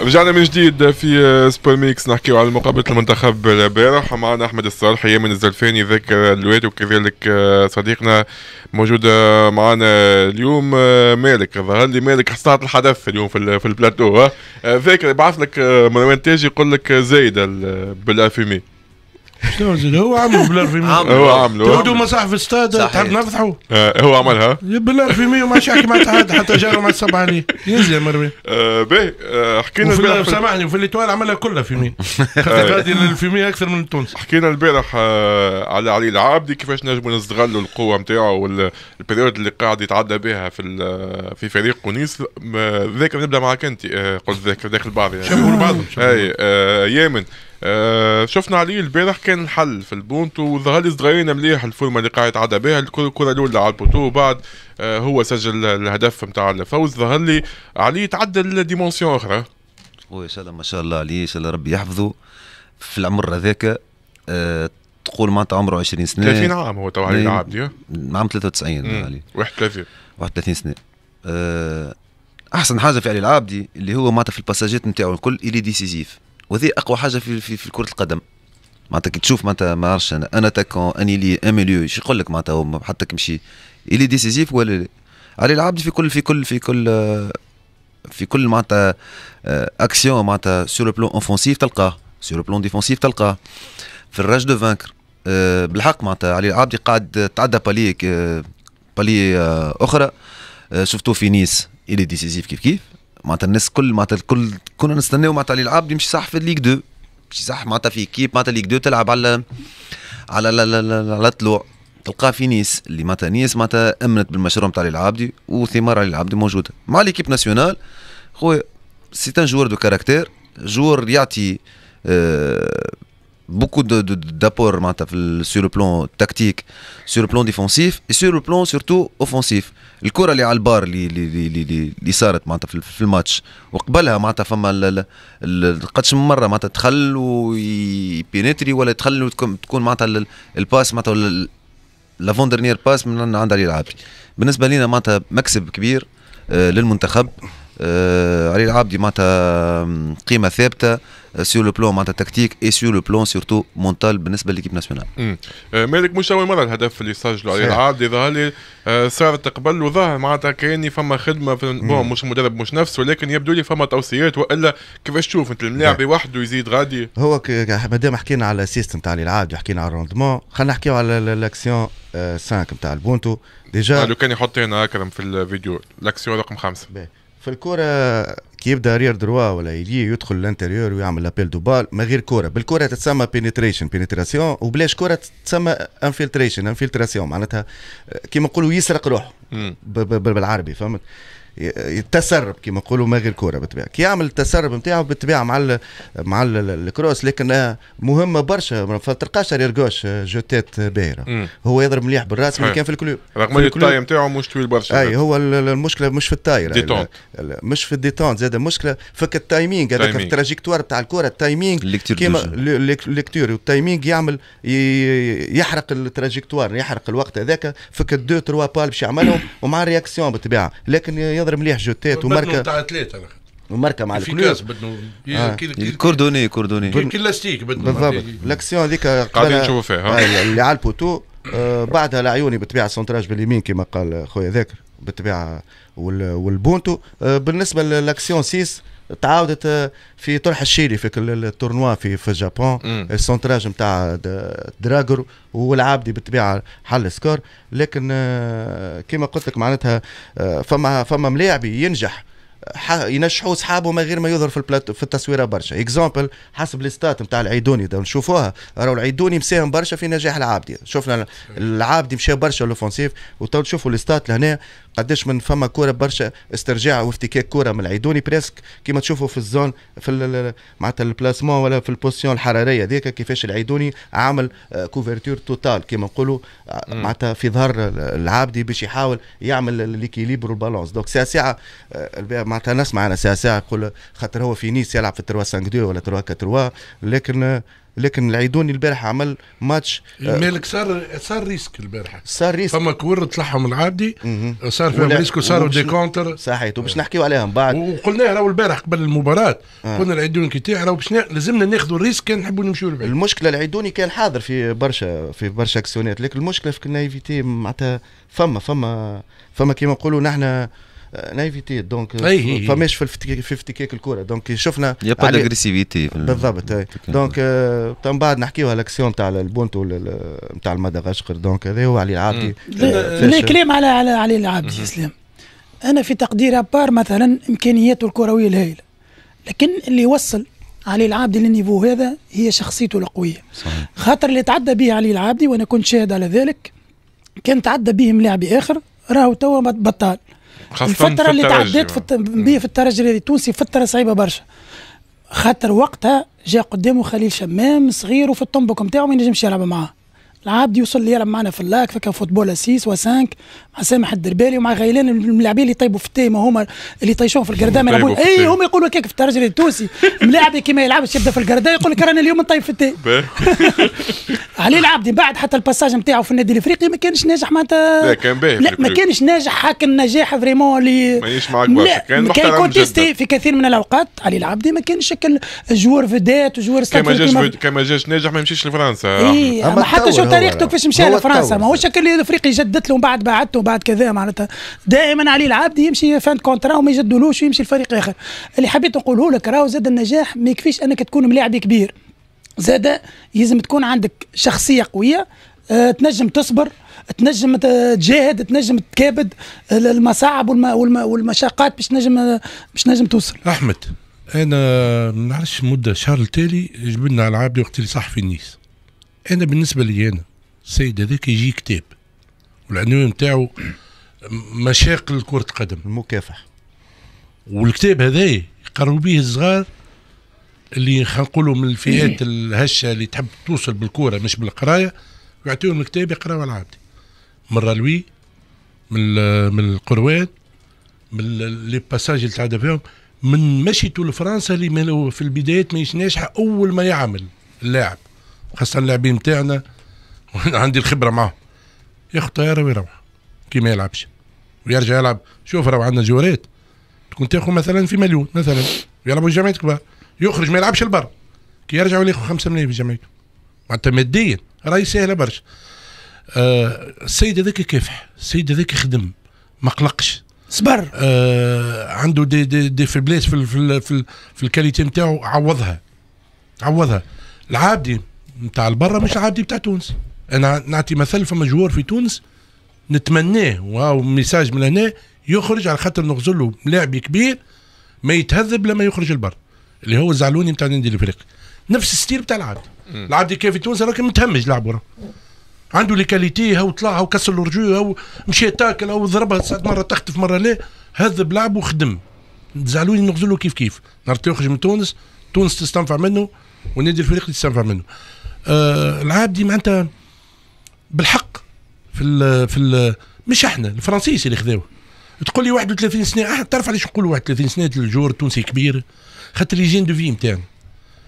رجعنا من جديد في سبور آه، ميكس نحكيو على مقابله المنتخب البارح ومعنا احمد الصالح من الزلفاني ذاكر الواد وكذلك آه، صديقنا موجود آه، معنا اليوم مالك ظهر لي مالك حصلت الحدث اليوم في في البلاتو ذاكر بعث لك مروان تاجي يقول لك زايد بالافيمي شنو هو عمله بالار في 100 هو عمله تودوا في الستاد تحب نفتحه آه، هو عملها بالار في مية وما شاكي ما تحد حتى جاره مع السبعانية ينزل يا مرمي باهي آه، حكينا البارح سامحني في الاتوال عملها كلها في خاطر غادي في مية اكثر من تونس حكينا البارح آه، على علي العابدي كيفاش نجموا نستغلوا القوه نتاعو والبريود اللي قاعد يتعدى بها في في فريق تونس ذاكر نبدا معك انت قلت ذاكر داخل بعض يعني شافوا بعض اي يامن آه شفنا عليه البارح كان الحل في البونتو وظهر لي صغيرين مليح الفورمه اللي قاعد عدى بها الكره الاولى على البوتو وبعد آه هو سجل الهدف نتاع الفوز ظهر لي عليه تعدل ديمونسيون اخرى وي سلام ما شاء الله عليه ان شاء الله ربي يحفظه في العمر هذاك آه تقول معناتها عمره 20 سنه 30 عام هو تو علي العبدي نعم. عام 93 علي 31 31 سنه أه احسن حاجه في علي العابدي اللي هو معناتها في الباساجات نتاعو الكل اللي ديسيزيف وهذه اقوى حاجه في في, في كره القدم معناتها كي تشوف معناتها ما عرفش انا ان اتاكون اني لي ان ميليو ايش يقول لك معناتها حتى كمشي الي ديسيزيف ولا علي العبد في كل في كل في كل في كل معناتها آه، اكسيون معناتها سور لو بلون اوفونسيف تلقاه سور لو بلون ديفونسيف تلقاه في الراج دو فانكر آه، بالحق معناتها علي العبدي قاعد تعدى بالي آه، بالي اخرى شفتوه في نيس الي ديسيزيف كيف كيف معناتها الناس كل معناتها الكل كنا نستناو معناتها اللي يلعب يمشي صح في الليغ 2 يمشي صح معناتها في كيب معناتها الليغ 2 تلعب على على على, على, على, على طلوع تلقاه في نيس اللي معناتها نيس معناتها امنت بالمشروع نتاع العابدي وثمار علي العابدي موجوده مع ليكيب ناسيونال خويا سي ان جوار دو كاركتير جوار يعطي آه beaucoup d'apports de, de, sur le plan tactique, sur le plan défensif et sur le plan surtout offensif. الكره اللي على البار اللي اللي اللي اللي صارت معناتها في الماتش وقبلها معناتها فما قدش من مره معناتها دخل ويبينتري ولا دخل تكون معناتها الباس معناتها ولا لافون dernière باس من عند علي العابدي بالنسبه لنا معناتها مكسب كبير آه، للمنتخب آه، علي العابدي معناتها قيمه ثابته سيو لو بلون معناتها تكتيك اي سيو لو بلون سورتو مونتال بالنسبه لليكيب ناسيونال. آه، مالك مش اول مره الهدف اللي سجله علي العابدي ظهر لي صارت تقبل وظهر معناتها كاني فما خدمه بون مش مدرب مش نفس ولكن يبدو لي فما توصيات والا كيفاش تشوف انت الملاعب نعم. وحده يزيد غادي؟ هو مادام حكينا على السيستم تاع علي العابدي وحكينا على الروندمون خلينا نحكيو على الاكسيون 5 آه، نتاع البونتو ديجا لو كان يحط هنا اكرم في الفيديو الاكسيون رقم خمسه. في الكره كي يبدا رير دروا ولا يجي يدخل الانتيريور ويعمل لابيل دو بال من غير كره بالكره تتسمى بينتريشن بينتراسيون وبلاش كره تتسمى انفلتريشن انفلتراسيون معناتها كيما نقولوا يسرق روحه بالعربي فهمت التسرب كما نقولوا ما غير كوره بالطبيعه كي يعمل التسرب نتاعو بالطبيعه مع الـ مع الـ الكروس لكن آه، مهمه برشا ما تلقاش ريرغوش آه، جوتات باهره هو يضرب مليح بالراس ما كان في الكلوب رغم ان الطاير نتاعو مش طويل برشا اي هو المشكله مش في الطاير مش في الديتون زاد المشكله فك التايمينغ هذاك التراجيكتوار نتاع الكره التايمينغ كيما الليكتور والتايمينغ يعمل يحرق التراجيكتوار يحرق الوقت هذاك فك دو تروا بال باش يعملهم ومع الرياكسيون بالطبيعه لكن يضرب حاضر مليح جوتات وماركه نتاع ثلاثه وماركه مع الكلوب بدنا آه. كوردوني كوردوني كلاستيك بدنا بالضبط لاكسيون يعني- هذيك قاعدين نشوفوا فيها آه، اللي على البوتو آه بعدها لعيوني بتبيع السونتراج باليمين كما قال خويا ذاكر بتبيع والبونتو آه بالنسبه للاكسيون 6 تعاودت آه، في طرح الشيلي في التورنوا في في اليابان السونتراج نتاع دراجر والعابدي بالطبيعه حل سكور لكن آه، كما قلت لك معناتها آه، فما فما ملاعبي ينجح ينجحوا اصحابه من غير ما يظهر في في التصويره برشا اكزامبل حسب الستات نتاع العيدوني ده نشوفوها راهو العيدوني مساهم برشا في نجاح العابدي شفنا العابدي مشى برشا لوفونسيف وتو تشوفوا الستات لهنا قداش من فما كوره برشا استرجاع وافتكاك كوره من العيدوني بريسك كيما تشوفوا في الزون في معناتها البلاسمون ولا في البوسيون الحراريه ذيك كيفاش العيدوني عامل كوفرتور آه، توتال كيما نقولوا آه، معناتها في ظهر العابدي باش يحاول يعمل ليكيليبر البالونس دونك ساعه ساعه معناتها نسمع انا ساعه ساعه يقول خاطر هو في نيس يلعب في 3 5 2 ولا 3 4 3 لكن لكن العيدوني البارح عمل ماتش آه، المالك صار صار ريسك البارح صار ريسك فما كور طلعهم العادي آه، صار فيهم ريسك وصاروا دي كونتر صحيح وباش آه. نحكيو عليهم بعد وقلنا راهو البارح قبل المباراه آه. قلنا العيدوني كي تاع راهو باش لازمنا ناخذوا الريسك كان نحبوا نمشيو لبعيد المشكله العيدوني كان حاضر في برشا في برشا اكسيونات لكن المشكله في النايفيتي معناتها فما فما فما كيما نقولوا نحن نايفيتي دونك فماش في الفيفتي كيك الكره دونك شفنا يا با داغريسيفيتي بالضبط اي دونك من بعد نحكيو على الاكسيون تاع البونتو نتاع المدغشقر دونك هذا هو علي العابدي لا كلام على على علي العابدي اسلام انا في تقديري ابار مثلا امكانياته الكرويه الهائله لكن اللي وصل علي العابدي للنيفو هذا هي شخصيته القويه خاطر اللي تعدى به علي العابدي وانا كنت شاهد على ذلك كان تعدى به ملاعبي اخر راهو توا بطال الفتره اللي تعديت في بيه في الترجي التونسي فتره صعيبه برشا خاطر وقتها جاء قدامه خليل شمام صغير وفي الطنبك نتاعو ما ينجمش يلعب معاه العابد يوصل لي يلعب معنا في اللاك فكا فوتبول اسيس وسانك مع سامح الدربالي ومع غيلان الملاعبين اللي طيبوا في التيم هما اللي طيشوهم في القرده ما يلعبون اي هم يقولوا هكاك في الترجي التونسي ملاعب كي ما يلعبش يبدا في القرده يقول لك رانا اليوم نطيب في التيم علي العبدي بعد حتى الباساج نتاعو في النادي الافريقي ما كانش ناجح معناتها لا كان باهي لا ما كانش ناجح حاك النجاح فريمون اللي مانيش معاك كان كان كونتيستي في كثير من الاوقات علي العبدي ما كانش شكل جوار فيدات وجوار كما جاش كما جاش ناجح ما يمشيش لفرنسا اي حتى طريقته كيفاش مشى لفرنسا ماهوش هكا اللي الافريقي جدت له من بعد بعدته ومن بعد كذا معناتها دائما علي العبد يمشي فان كونترا وما يجدولوش ويمشي لفريق اخر اللي حبيت نقوله لك راهو زاد النجاح ما يكفيش انك تكون ملاعب كبير زاد يلزم تكون عندك شخصيه قويه أه تنجم تصبر تنجم تجاهد تنجم تكابد المصاعب والمشاقات باش نجم باش نجم توصل احمد انا ما نعرفش مده شهر التالي جبنا العاب وقت اللي صح في نيس انا بالنسبه لي انا السيد هذاك يجي كتاب والعنوان نتاعو مشاكل كره قدم المكافح والكتاب هذا يقروا به الصغار اللي خلينا نقولوا من الفئات إيه. الهشه اللي تحب توصل بالكوره مش بالقرايه يعطيهم الكتاب يقراوا على عبدي من رالوي من من القروان من لي باساج اللي تعدى فيهم من مشيته لفرنسا اللي في البدايات ما يشناش اول ما يعمل اللاعب خاصه اللاعبين نتاعنا عندي الخبره معاهم ياخذ طياره ويروح كي ما يلعبش ويرجع يلعب شوف راه عندنا جوارات تكون تاخذ مثلا في مليون مثلا يلعبوا الجمعيات كبار يخرج ما يلعبش البر كي يرجع ياخذ 5 ملايين في جمعيته معناتها ماديا راهي سهله برشا آه السيد هذاك كافح السيد هذاك خدم ما قلقش صبر آه عنده دي دي, دي في البلايص في في في, في الكاليتي نتاعو عوضها عوضها العابدين نتاع البرة مش عادي بتاع تونس انا نعطي مثل فما جوار في تونس نتمناه واو ميساج من هنا يخرج على خاطر نغزل له كبير ما يتهذب لما يخرج البر اللي هو زعلوني نتاع النادي الافريقي نفس الستير بتاع العبد العبد كيف في تونس راك متهمج لعب ورا عنده لي كاليتي هو طلع هو كسر الرجوع هو مشي تاكل هو ضربها مره تختف مره لا هذب لعب وخدم زعلوني نغزله كيف كيف نهار يخرج من تونس تونس تستنفع منه والنادي الافريقي تستنفع منه آه العاب دي معناتها بالحق في ال في ال مش احنا الفرنسيس اللي خذاوه تقول لي 31 سنه أه، تعرف علاش نقول 31 سنه الجور التونسي كبير خاطر لي جين دو في نتاعنا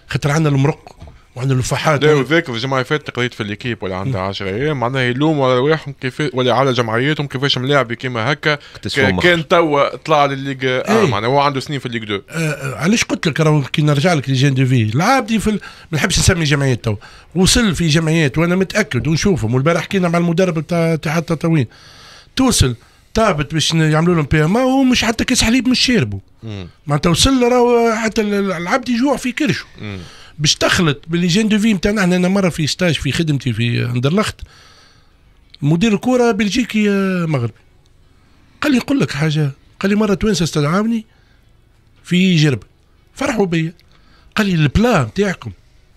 خاطر عندنا المرق وعنده الفحات لا وذاك الجمعة اللي فاتت قريت في ليكيب ولا عندها 10 ايام معناها يلوموا على رواحهم كيف ولا على جمعياتهم كيفاش ملاعب كيما هكا كان توا طلع للليغ آه إيه. معناها هو عنده سنين في الليغ 2 آه،, آه علاش قلت لك راهو كي نرجع لك لجين دو في دي في ما نحبش نسمي جمعيات تو وصل في جمعيات وانا متاكد ونشوفهم والبارح حكينا مع المدرب بتاع اتحاد تطاوين توصل طابت باش يعملوا لهم بي ام ومش حتى كاس حليب مش شاربوا معناتها وصل راهو حتى العبد يجوع في كرشه باش تخلط باللي دو في نتاعنا انا مره في ستاج في خدمتي في اندرلخت مدير الكوره بلجيكي آه، مغربي قال لي نقول لك حاجه قال لي مره توانسه استدعاوني في جرب فرحوا بيا قال لي البلا نتاعكم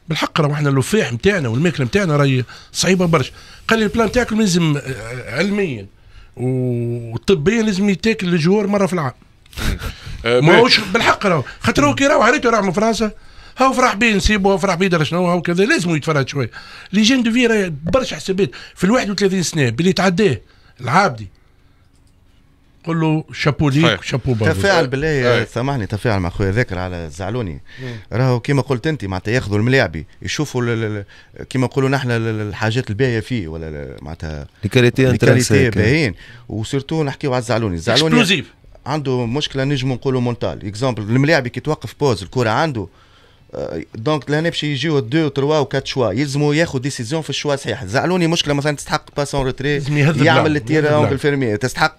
بالحق راه احنا اللفاح نتاعنا والماكله نتاعنا راهي صعيبه برشا قال لي البلا نتاعكم لازم آه، آه، علميا وطبيا لازم يتاكل الجوار مره في العام ماهوش بالحق راهو خاطر هو كي راهو عريته راهو من فرنسا هاو فرح بيه نسيبو هاو فرح بيه درا شنو هاو كذا لازم يتفرج شويه لي جين دو في راه برشا حسابات في ال 31 سنه باللي تعداه العابدي قول له شابو ليك شابو بابا تفاعل بالله سامحني تفاعل مع خويا ذاكر على الزعلوني راهو كيما قلت انت معناتها ياخذوا الملاعبي يشوفوا كيما نقولوا نحن الحاجات الباهيه فيه ولا معناتها الكاليتي الكاليتي باهيين وسيرتو نحكيو على الزعلوني الزعلوني عنده مشكله نجم نقولوا مونتال اكزامبل الملاعبي كي توقف بوز الكره عنده دونك لهنا باش يجيو دو تروا و كات شوا يلزموا ياخذ ديسيزيون في الشوا صحيح زعلوني مشكله مثلا تستحق باس اون ريتري يعمل التيرون بالفيرمي تستحق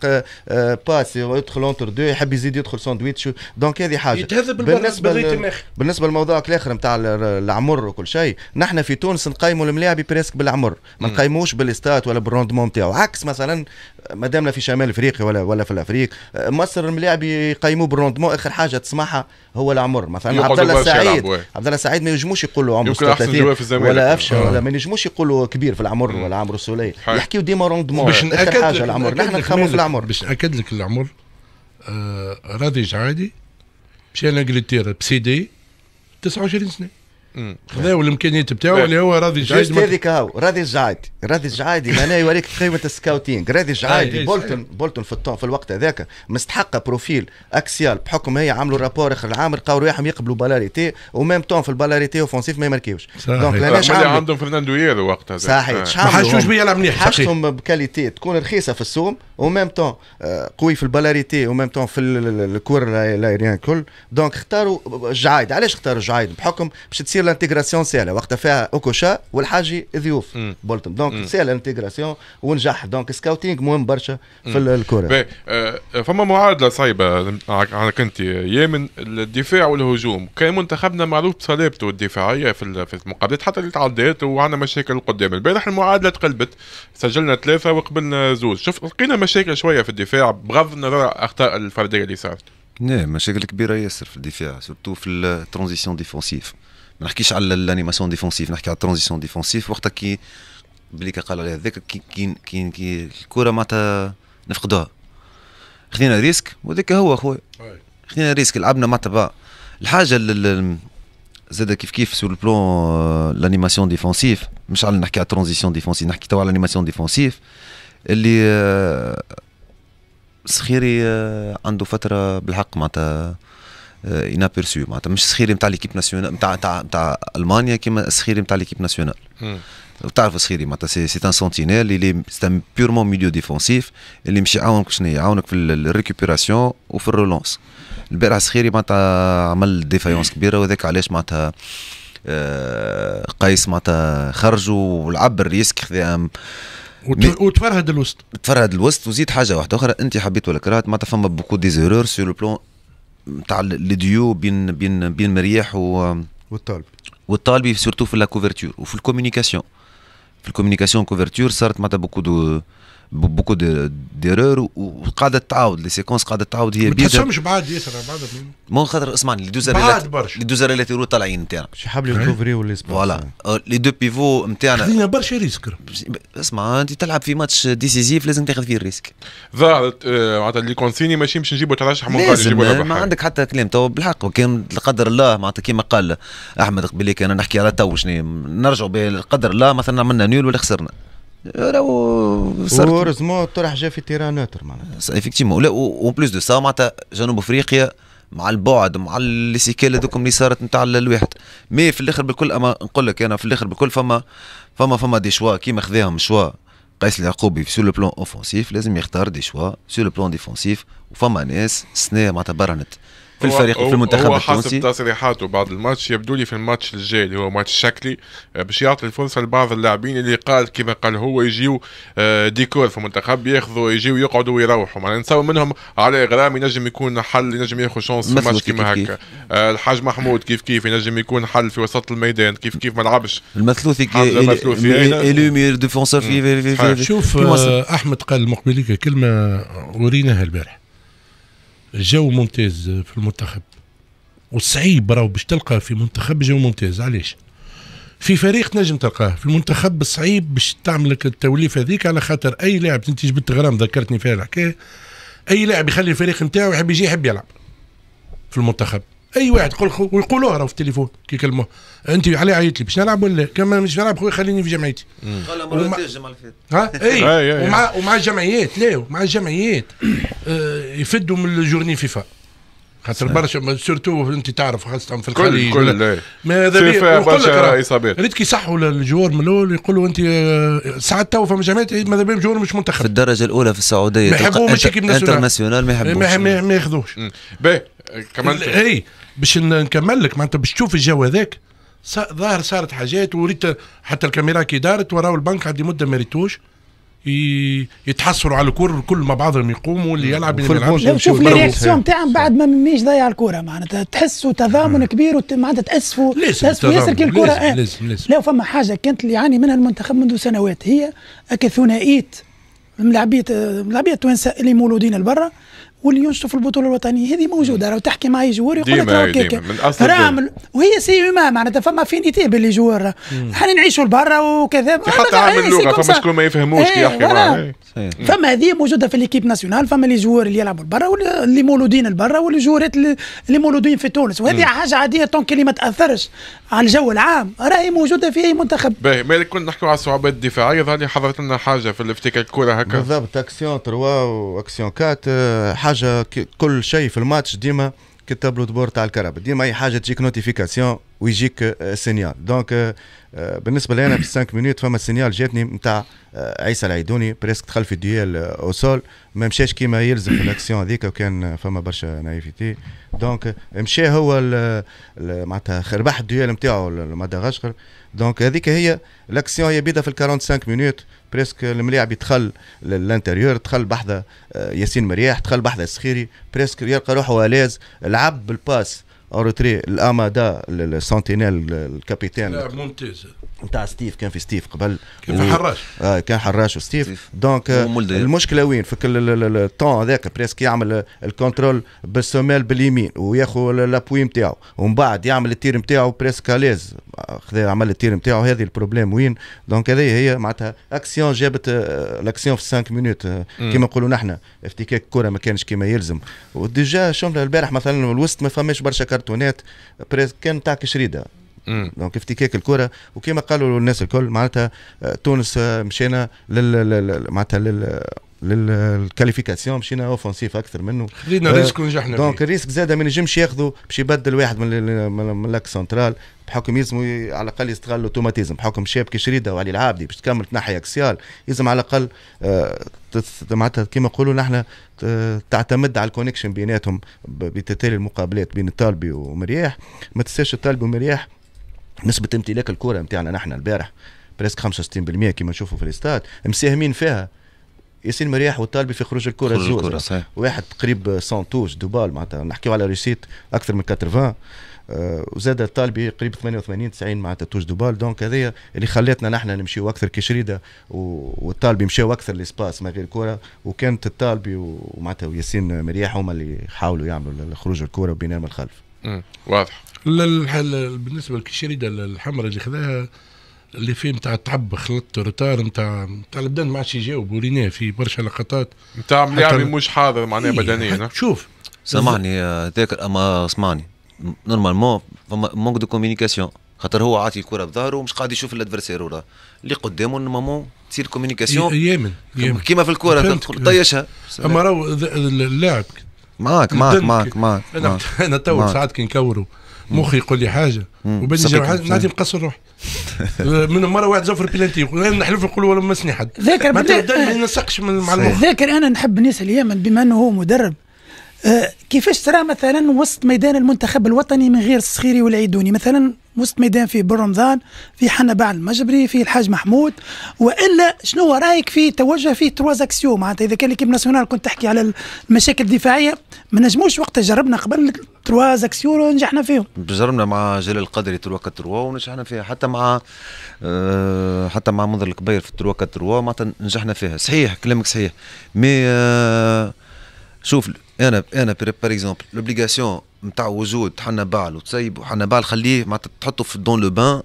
باس يدخل اونتر دو يحب يزيد يدخل ساندويتش دونك هذه حاجه يتهذب بالنسبه بالنسبه لموضوعك الاخر نتاع العمر وكل شيء نحن في تونس نقيموا الملاعب بريسك بالعمر ما نقيموش بالستات ولا بالروندمون نتاعو عكس مثلا مادامنا في شمال افريقيا ولا ولا في الافريق مصر الملاعب يقيموا بالروندمون اخر حاجه تسمعها هو العمر مثلا عبد الله سعيد عبد الله سعيد ما ينجموش يقولوا عمره 36 ولا افشه آه. ولا ما ينجموش يقولوا كبير في العمر ولا عمره سولي يحكيوا ديما روندمون باش ناكد حاجه العمر نحن نخمم في العمر باش ناكد لك العمر آه جعادي مشى لانجلترا بسيدي 29 سنه هذاو الامكانيات بتاعو إيه. اللي هو راضي الجعيد جوست هذيك هاو راضي الجعيدي راضي الجعيدي معناها يوريك قيمه السكاوتينغ راضي الجعيدي إيه، إيه، بولتون بولتون في في الوقت هذاك مستحقه بروفيل اكسيال بحكم هي عملوا رابور اخر العام لقاو رواحهم يقبلوا بالاريتي وميم تون في البالاريتي اوفونسيف ما يمركيوش دونك علاش عندهم فرناندو ييرو وقتها هذاك صحيح آه. ما حشوش بيلعب مليح حشتهم بكاليتي تكون رخيصه في السوم وميم تون آه، قوي في البالاريتي وميم تون في الكور الايريان الكل دونك اختاروا الجعايد علاش اختاروا الجعايد بحكم باش تصير لانتيغراسيون سهله وقتها فيها اوكوشا والحاجي ضيوف بولتون دونك سهله الانتيغراسيون ونجح دونك سكاوتينغ مهم برشا في الكره آه فما معادله صعيبه على انت يامن الدفاع والهجوم كان منتخبنا معروف بصلابته الدفاعيه في المقابلات حتى اللي تعدات وعندنا مشاكل قدام البارح المعادله تقلبت سجلنا ثلاثه وقبلنا زوج شفت لقينا مشاكل شويه في الدفاع بغض النظر اخطاء الفرديه اللي صارت نعم مشاكل كبيره ياسر في الدفاع سورتو في الترانزيسيون ديفونسيف ما نحكيش على الانيماسيون ديفونسيف نحكي على الترانزيسيون ديفونسيف وقتها كي بلي قال عليها هذاك كي كي كي, كي الكره معناتها نفقدوها خذينا ريسك وذاك هو اخويا خذينا ريسك لعبنا معناتها الحاجه زاد كيف كيف سور البلون لانيماسيون ديفونسيف مش على نحكي على ترانزيسيون ديفونسيف نحكي تو على الانيماسيون ديفونسيف اللي صخيري euh، سخيري euh، عنده فتره بالحق معناتها انابيرسيو آه، معناتها مش سخيري نتاع ليكيب ناسيونال نتاع نتاع نتاع المانيا كيما سخيري نتاع ليكيب ناسيونال تعرف سخيري معناتها سي ان سونتينيل اللي سي بيورمون ميليو ديفونسيف اللي مش يعاونك شنو يعاونك في الريكوبيراسيون وفي الرولونس البارح سخيري معناتها عمل ديفايونس كبيره وذاك علاش معناتها آه، قيس معناتها خرجوا ولعب الريسك خذا وتفرهد الوسط تفرهد الوسط وزيد حاجه واحده اخرى انت حبيت ولا كرهت معناتها فما بوكو ديزيرور سور لو بلون نتاع الديو بين بين بين مريح و والطالب والطالب سورتو في لا كوفرتور وفي الكوميونيكاسيون في الكوميونيكاسيون كوفرتور صارت معناتها بوكو دو بوكو دي ديرور وقاعده تعاود لي سيكونس قاعده تعاود هي بيدر ما تحسهمش بعد ياسر بعد مو خاطر اسمعني لي دوزر بعد برشا لي دوزر طالعين نتاعنا باش حاب لي لي ولا فوالا لي دو بيفو نتاعنا خذينا برشا ريسك اسمع انت تلعب في ماتش ديسيزيف لازم تاخذ فيه الريسك ظهرت euh, معناتها اللي كونسيني ماشي باش نجيبوا 13 حمود نجيبوا ما عندك حتى كلام تو بالحق وكان لقدر الله معناتها كيما قال احمد قبيلي كان نحكي على تو شنو نرجعوا بقدر الله مثلا عملنا نيول ولا خسرنا راهو صار اورزمون طرح جا في تيران نوتر معناتها افكتيمون لا اون بليس دو سا معناتها جنوب افريقيا مع البعد مع سيكال هذوكم اللي صارت نتاع الواحد مي في الاخر بالكل اما نقول لك انا في الاخر بالكل فما فما فما دي شوا كيما خذاهم شوا قيس اليعقوبي سو لو بلون اوفونسيف لازم يختار دي شوا سو لو بلون ديفونسيف وفما ناس سنه معناتها برهنت في الفريق وفي المنتخب هو حسب تصريحاته بعد الماتش يبدو لي في الماتش الجاي اللي هو ماتش شكلي آه، باش يعطي الفرصه لبعض اللاعبين اللي قال كما قال هو يجيو آه، ديكور في المنتخب ياخذوا يجيو يقعدوا ويروحوا معناها نتصور منهم على اغرام ينجم يكون حل ينجم ياخذ شونس في ماتش كيما هكا آه، الحاج محمود كيف كيف ينجم يكون حل في وسط الميدان كيف كيف ما لعبش المثلوثي الومير ديفونسور في شوف احمد قال مقبليك كلمه وريناها البارح جو ممتاز في المنتخب وصعيب راهو باش تلقى في منتخب جو ممتاز علاش في فريق نجم تلقاه في المنتخب صعيب باش تعمل لك التوليفه هذيك على خاطر اي لاعب انت جبت غرام ذكرتني فيها الحكايه اي لاعب يخلي الفريق نتاعو يحب يجي يحب يلعب في المنتخب اي واحد يقول ويقولوها راهو في التليفون كي يكلموه انت علي عيط لي باش نلعب ولا كما مش نلعب خويا خليني في جمعيتي قال مرتين الجمعه اللي فاتت ها اي ومع ومع الجمعيات لا ومع الجمعيات آه، يفدوا من الجورني فيفا خاطر برشا سورتو انت تعرف خاصه في الخليج كل كل ماذا بيا برشا اصابات ريت كي صحوا الجوار من الاول يقولوا انت آه، ساعات تو فما جامعات إيه، ماذا بيهم جوار مش منتخب في الدرجه الاولى في السعوديه ما يحبوهمش انترناسيونال ما يحبوش ما ياخذوش باهي كملت اي باش نكمل لك معناتها باش تشوف الجو هذاك ظاهر صارت حاجات وريت حتى الكاميرا كي دارت وراو البنك عندي مده ما ريتوش يتحصلوا على الكور الكل مع بعضهم يقوموا اللي يلعب اللي ما يلعبش شوف الرياكسيون تاعهم بعد ما مش ضيع الكره معناتها تحسوا تضامن كبير معناتها تاسفوا تاسفوا ياسر كي الكره لازم, آه. لازم لازم لا فما حاجه كانت اللي يعاني منها المنتخب منذ سنوات هي هكا ثنائيه الملاعبيه الملاعبيه التوانسه اللي مولودين لبرا واللي ينشطوا في البطوله الوطنيه هذه موجوده راه تحكي معي جوار يقول لك راهو كيكا وهي سي ما معناتها فما فينيتي باللي جوار احنا نعيشوا لبرا وكذا حتى عامل إيه، لغه فما شكون ما يفهموش كي يحكي معاه فما هذه موجوده في ليكيب ناسيونال فما لي جوار اللي يلعبوا لبرا واللي مولودين لبرا واللي جوارات اللي مولودين في تونس وهذه حاجه عاديه طونك اللي ما تاثرش على الجو العام راهي موجوده في اي منتخب باهي مالك كنا نحكوا على الصعوبات الدفاعيه ظهر لي حضرت لنا حاجه في الافتكاك الكره هكا بالضبط اكسيون 3 واكسيون 4 آه، حاجه كل شيء في الماتش ديما كي التابلو دبور تاع الكرب ديما اي حاجه تجيك نوتيفيكاسيون ويجيك آه، سينيال دونك آه، آه، بالنسبه لي انا في 5 مينوت فما سينيال جاتني نتاع عيسى العيدوني بريسك دخل في الديال او سول ما مشاش كيما يلزم في الاكسيون هذيك وكان فما برشا نايفيتي دونك مشى هو معناتها ربح الديال نتاعو مدغشقر دونك هذيك هي الاكسيون هي بيدها في ال 45 مينوت بريسك الملاعب يدخل للانتيريور دخل بحذا ياسين مرياح دخل بحذا السخيري بريسك يلقى روحه الاز لعب بالباس اوريتري الاما دا السنتينيل الكابيتان لاعب ممتاز نتاع ستيف كان في ستيف قبل كان حراش آه كان حراش وستيف دونك آه، المشكله وين في كل الطون هذاك بريسك يعمل الكونترول بالسوميل باليمين وياخذ لابوي نتاعو ومن بعد يعمل التير نتاعو بريسك اليز عمل التير نتاعو هذه البروبليم وين دونك هذه هي معناتها اكسيون جابت الاكسيون آه، في 5 آه، مينوت كيما نقولوا نحن افتكاك الكره ما كانش كيما يلزم وديجا شفنا البارح مثلا الوسط ما فماش برشا كرتونات بريسك كان تاع كشريده دونك افتكاك الكره وكما قالوا الناس الكل معناتها آه، تونس آه، مشينا لل معناتها لل للكاليفيكاسيون مشينا اوفنسيف اكثر منه خذينا آه، ريسك ونجحنا دونك الريسك زاد ما ينجمش ياخذوا باش يبدل واحد من من لاك سنترال بحكم يلزموا على الاقل يستغل الاوتوماتيزم بحكم شاب شريده وعلي العابدي باش تكمل تنحي اكسيال يلزم على الاقل معناتها كما نقولوا نحن تعتمد على الكونكشن بيناتهم بتتالي المقابلات بين الطالبي ومرياح ما تنساش الطالبي ومرياح نسبه امتلاك الكره نتاعنا نحن البارح بريسك 65% كما نشوفوا في الاستاد مساهمين فيها ياسين مرياح والطالبي في خروج الكره الزوز واحد قريب 100 توش دوبال معناتها نحكيو على ريسيت اكثر من 80 آه، وزاد الطالبي قريب 88 90 معناتها توش دوبال دونك هذايا اللي خلاتنا نحن نمشيو اكثر كشريده والطالبي مشاو اكثر لسباس من غير كره وكانت الطالبي ومعناتها وياسين مريح هما اللي حاولوا يعملوا خروج الكره وبناء من الخلف واضح واضح بالنسبه للكشريدة الحمراء اللي خذاها اللي فيه نتاع تعب خلط روتار نتاع نتاع البدن ما عادش يجاوب وريناه في برشا لقطات نتاع مليابي مش حاضر معناها إيه بدنيا شوف سامحني آه، ذاكر اما اسمعني نورمالمون فما مونك دو كومينيكاسيون خاطر هو عاطي الكره بظهره ومش قاعد يشوف الادفرسير ورا اللي قدامه نورمالمون تصير كومينيكاسيون يامن كيما في الكره طيشها اما راهو اللاعب معاك معاك معاك معاك انا انا تو ساعات كي نكوروا مخي يقول لي حاجه حاجه نعطي نقصر روحي من مره واحد زفر بلانتي نحلف نقول ولا مسني حد ذاكر ما ينسقش مع المخ ذاكر انا نحب الناس اليمن بما انه هو مدرب آه، كيفاش ترى مثلا وسط ميدان المنتخب الوطني من غير الصخيري والعيدوني مثلا وسط ميدان فيه بن رمضان في حنا باع المجبري في الحاج محمود والا شنو رايك في توجه في تروز اكسيو معناتها اذا كان ليكيب ناسيونال كنت تحكي على المشاكل الدفاعيه ما نجموش وقتها جربنا قبل تروز اكسيو ونجحنا فيهم جربنا مع جلال القدري تروا كتروا ونجحنا فيها حتى مع أه حتى مع منذر الكبير في تروا كتروا معناتها نجحنا فيها صحيح كلامك صحيح مي أه شوف انا انا بار اكزومبل لوبليغاسيون نتاع وجود حنا بال وتسيب بال خليه معناتها تحطه في دون لو بان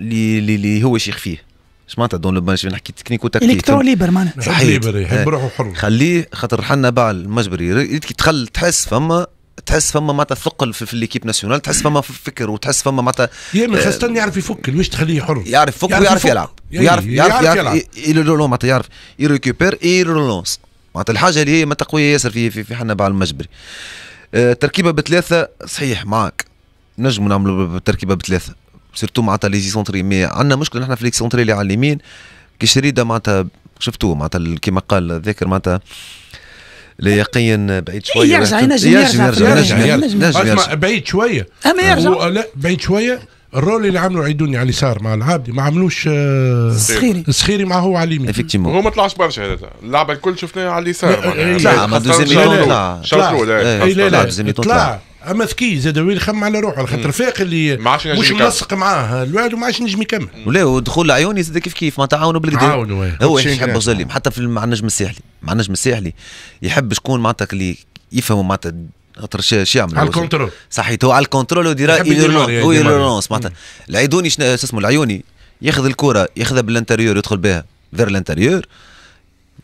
اللي اللي هو شيخ فيه اش معناتها دون لو بان نحكي تكنيك وتكتيك الكترو ليبر معناتها صحيح ليبر يحب روحه حر خليه خاطر بال مجبري كي تخل تحس فما تحس فما معناتها ثقل في, في ليكيب ناسيونال تحس فما فكر وتحس فما معناتها يا خاصة يعرف يفك مش تخليه حر يعرف يفك ويعرف يلعب يعرف يعرف يلعب يعرف يعرف يعرف يعرف اي رولونس معناتها الحاجه اللي هي ما تقوي ياسر في في, حنا بعلم المجبري آه تركيبه بثلاثه صحيح معك نجم نعملوا تركيبه بثلاثه سيرتو معناتها لي سونتري مي عندنا مشكل نحن في لي سونتري اللي على اليمين شريده معناتها شفتوه معناتها كما قال ذاكر معناتها لا يقين بعيد إيه، شويه يرجع ينجم يرجع ينجم يرجع ينجم يرجع بعيد شويه اما يرجع لا بعيد شويه الرول اللي عملوا عيدوني على اليسار مع العابدي ما عملوش آه، سخيري سخيري مع هو على اليمين افكتيمون هو ما طلعش برشا هذا اللعبه الكل شفناها على اليسار لا إيه، ما دوزيام طلع طلع طلع اما ذكي زاد وين خم على روحه على خاطر فاق اللي مش ملصق معاه الواحد وما عادش نجم يكمل ولا ودخول العيوني زاد كيف كيف ما تعاونوا بالكدا تعاونوا هو يحب ظلم حتى في مع النجم الساحلي مع النجم الساحلي يحب شكون معناتها اللي يفهموا معناتها خاطر شو يعمل على الكونترول صحيت هو على الكونترول وديرا ايلونس معناتها العيدوني شنو اسمه العيوني ياخذ الكره ياخذها بالانتريور يدخل بها فير الانتريور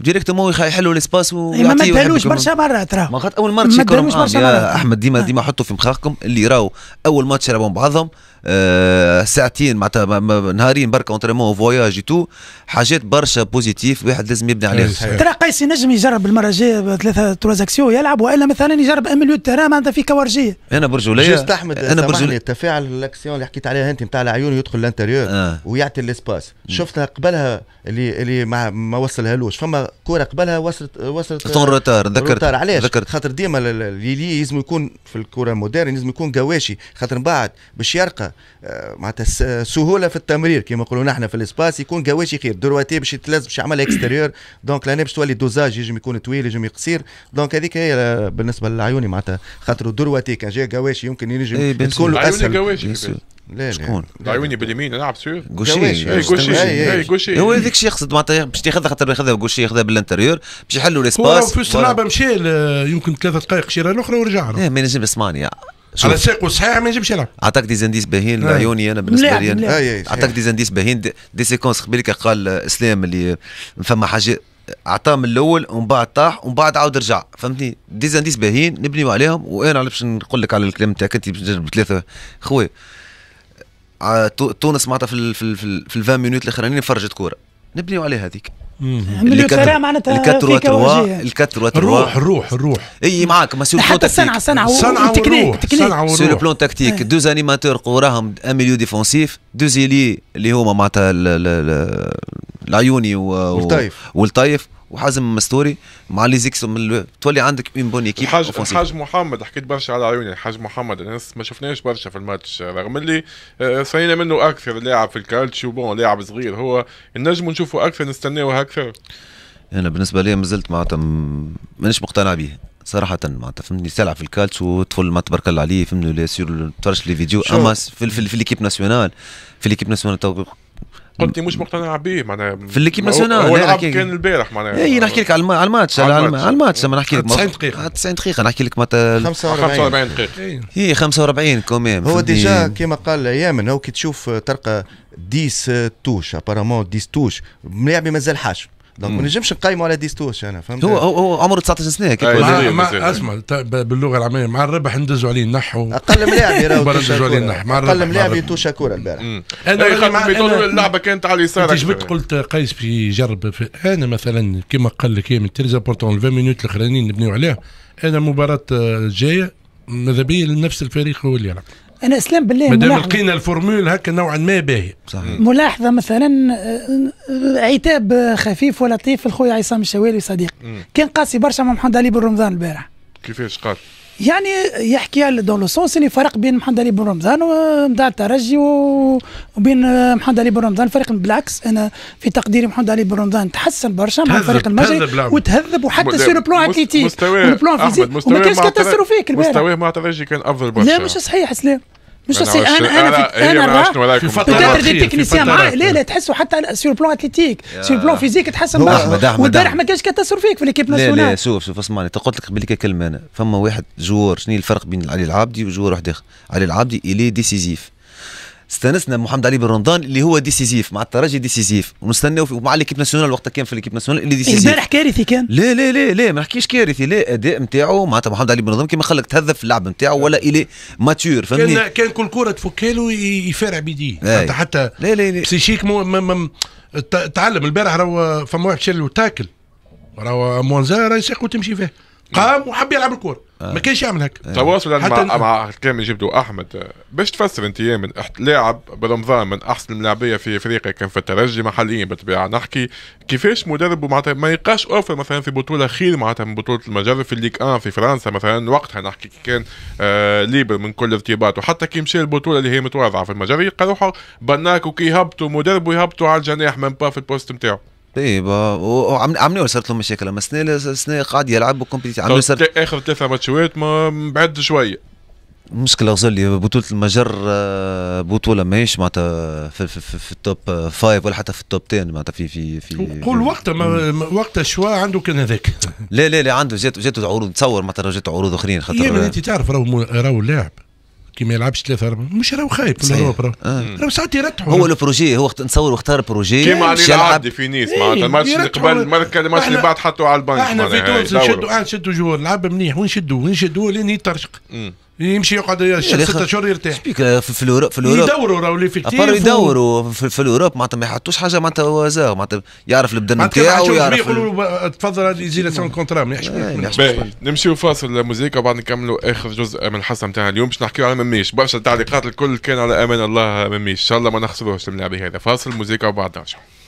ديريكتومون يحلوا الاسباس إيه، ويعطيو ما مدهنوش برشا مرة ترى ما خاطر اول مره تشيكرهم آه، يا احمد ديما ديما آه. حطوا في مخاخكم اللي راو اول ماتش يلعبوا بعضهم أه ساعتين معناتها نهارين برك اونتريمون فواياج تو حاجات برشا بوزيتيف واحد لازم يبني عليها إيه، ترى قيس ينجم يجرب المره الجايه ثلاثه ترانزاكسيون يلعب والا مثلا يجرب مليون ترى معناتها في كورجيه انا برجوليه جوست احمد انا برجوليه تفاعل الاكسيون اللي حكيت عليها انت نتاع العيون يدخل لانتيريور آه. ويعطي الاسباس شفتها قبلها اللي اللي ما, ما وصلهالوش فما كره قبلها وصلت وصلت سون روتار ذكرت علاش ذكرت خاطر ديما ليلي لازم يكون في الكره المودرن لازم يكون قواشي خاطر من بعد باش يرقى آه، معناتها سهوله في التمرير كما نقولوا نحن في الاسباس يكون قواشي خير درواتي باش يتلزم باش يعملها اكستيريور دونك لان باش تولي دوزاج يجم يكون طويل يجم يقصير دونك هذيك هي بالنسبه للعيوني معناتها خاطر درواتي كان جا قواشي يمكن ينجم إيه، تكون له اسهل لا شكون؟ العيوني باليمين نلعب سور غوشي غوشي غوشي هو هذاك الشيء يقصد معناتها باش تاخذها خاطر ياخذها غوشي ياخذها بالانتريور باش يحلوا ليسباس في اللعبه مشى يمكن ثلاثة دقائق شيرة اخرى ورجع له إيه، ما ينجم اسمعني على ساقه صحيح ما ينجمش يلعب عطاك دي زانديس باهين إيه. لعيوني انا بالنسبه لي آه، عطاك دي زانديس باهين دي, سيكونس قبل قال اسلام اللي فما حاجه عطاه من الاول ومن بعد طاح ومن بعد عاود رجع فهمتني دي زانديس باهين نبنيو عليهم وانا باش نقول لك على الكلام تاعك انت بثلاثه خويا آه، تونس معناتها في في في ال 20 مينوت الاخرانيين فرجت كوره نبنيو عليها هذيك اللي كتر معناتها الكتر وتروا الكتر وتروا الروح الروح الروح اي معاك ما سيرو حتى صنعه صنعه صنعه سي لو بلون تكتيك إيه. دو زانيماتور انيماتور قوراهم ان ميليو ديفونسيف دو زيلي اللي هما معناتها العيوني والطايف والطايف وحازم مستوري مع لي زيكس تولي عندك اون بون ايكيب الحاج, الحاج محمد حكيت برشا على عيوني الحاج محمد الناس ما شفناش برشا في الماتش رغم اللي سعينا آه، منه اكثر لاعب في الكالتشيو بون لاعب صغير هو النجم نشوفه اكثر نستناوه اكثر انا بالنسبه لي مازلت معناتها مانيش مقتنع به صراحة معناتها فهمتني سالع في الكالتش وطفل ما تبارك الله عليه فهمني سير تفرج لي فيديو اما في, في, في ليكيب ناسيونال في ليكيب ناسيونال قلت مش مقتنع به معناها في الليكيب ناسيونال هو العب كان البارح معناها اي نحكي لك على الماتش على الماتش ما نحكي لك 90 دقيقة 90 آه، دقيقة نحكي لك 45 دقيقة اي 45 كوميم هو ديجا كيما قال يامن هو كي تشوف ترقى 10 توش ابارامون 10 توش ملاعبي مازال حاش دونك ما نجمش نقيمه على ديستوش انا فهمت هو هو عمره 19 سنه هيك اسمع باللغه العاميه مع الربح ندزوا عليه نحو اقل ملاعب يراو ندزوا عليه نحو اقل ملاعب يتوشا كوره البارح انا اللعبه كانت على اليسار انت جبت قلت قيس في جرب انا مثلا كما قال لك من تريز ابورتون 20 مينوت الاخرانيين نبنيو عليها انا مباراه آه، جايه ماذا بيا نفس الفريق هو اللي يلعب انا اسلام بالله مادام لقينا الفورمول هكا نوعا ما باهي ملاحظه مثلا آه، عتاب خفيف ولطيف الخويا عصام الشوالي صديق كان قاسي برشا مع محمد علي بن رمضان البارح كيفاش قال؟ يعني يحكي دون لو سونس اللي فرق بين محمد علي بن رمضان ومتاع الترجي وبين محمد علي بن رمضان فريق بالعكس انا في تقديري محمد علي بن رمضان تحسن برشا مع الفريق المجري وتهذب وحتى سير بلون اتليتيك مستواه احمد مستواه ما كانش كاتاستروفيك مستواه مع الترجي كان افضل برشا لا مش صحيح سلام مش انا انا انا, أنا في انا في الفتره دي تكنيسيان معاه لا لا تحسوا حتى سور بلون اتليتيك سور بلون فيزيك تحسن معاه والبارح ما كانش كتاثر فيك في ليكيب ناسيونال لا لا شوف شوف اسمعني قلت لك قبل كلمه انا فما واحد جوار شنو الفرق بين علي العابدي وجوار واحد اخر علي العابدي الي ديسيزيف استانسنا محمد علي بن رمضان اللي هو ديسيزيف مع الترجي ديسيزيف ونستناو مع ليكيب ناسيونال وقتها كان في ليكيب ناسيونال اللي ديسيزيف البارح كارثي كان لا لا لا لا ما نحكيش كارثي لا اداء نتاعو معناتها محمد علي بن رمضان كيما خلك تهذب في اللعب نتاعو ولا الي ماتور فهمني كان كان كل كره له يفارع بيديه حتى إيه. حتى لا لا لا بسيشيك تعلم البارح راهو فما واحد شال تاكل راهو موانزا راه يسيق وتمشي فيه قام وحب يلعب الكوره آه. ما كانش يعمل هكا آه. تواصلا مع مع الكلام اللي جبته احمد باش تفسر انت من لاعب برمضان من احسن الملاعبيه في افريقيا كان في الترجي محليا بالطبيعه نحكي كيفاش مدرب معناتها ما يلقاش اوفر مثلا في بطوله خير معناتها من بطوله المجر في الليك 1 في فرنسا مثلا وقتها نحكي كان آه ليبر من كل ارتباط وحتى كي مشى البطوله اللي هي متواضعه في المجر يلقى روحه بناك وكي هبطوا مدرب ويهبطوا على الجناح من با في البوست نتاعو طيب آه، وعملوا صارت له مشاكل اما سنة سنة قاعد يلعب وكومبيتيتيف عملوا صارت اخر ثلاثه ماتشات ما بعد شويه مشكلة غزالي بطولة المجر آه، بطولة ماهيش معناتها في, في, في, في التوب فايف ولا حتى في التوب 10 معناتها في في في قول وقتها وقتها شوا عنده كان هذاك لا لا لا عنده جات جات عروض تصور معناتها جات عروض اخرين خاطر انت تعرف راهو راهو لاعب كي ما يلعبش ثلاثة أربعة مش راهو خايب في الهروب راهو راهو ساعات يرتحوا هو البروجي هو نصور واختار بروجي كيما علي العبدي في نيس معناتها إيه، الماتش اللي قبل الماتش اللي بعد حطوا على البنك احنا في تونس نشدوا آه، نشدوا جوار لعب منيح ونشدوا ونشدوا لين يترشق يمشي يقعد ست شهور يرتاح سبيك آه، في الأوروب في الأوروب يدوروا راهو لي فيكتيف يدوروا في, في الأوروب معناتها ما يحطوش حاجة معناتها وزا معناتها يعرف البدن نتاعو يعرف يقولوا تفضل هذه زيلاسيون كونترا ما يحشوش إيه، نمشيو فاصل لموزيكا وبعد نكملوا آخر جزء من الحصة نتاع اليوم باش نحكيو على مميش برشا التعليقات الكل كان على أمان الله مميش إن شاء الله ما نخسروش الملاعب هذا فاصل موزيكا وبعد نرجعوا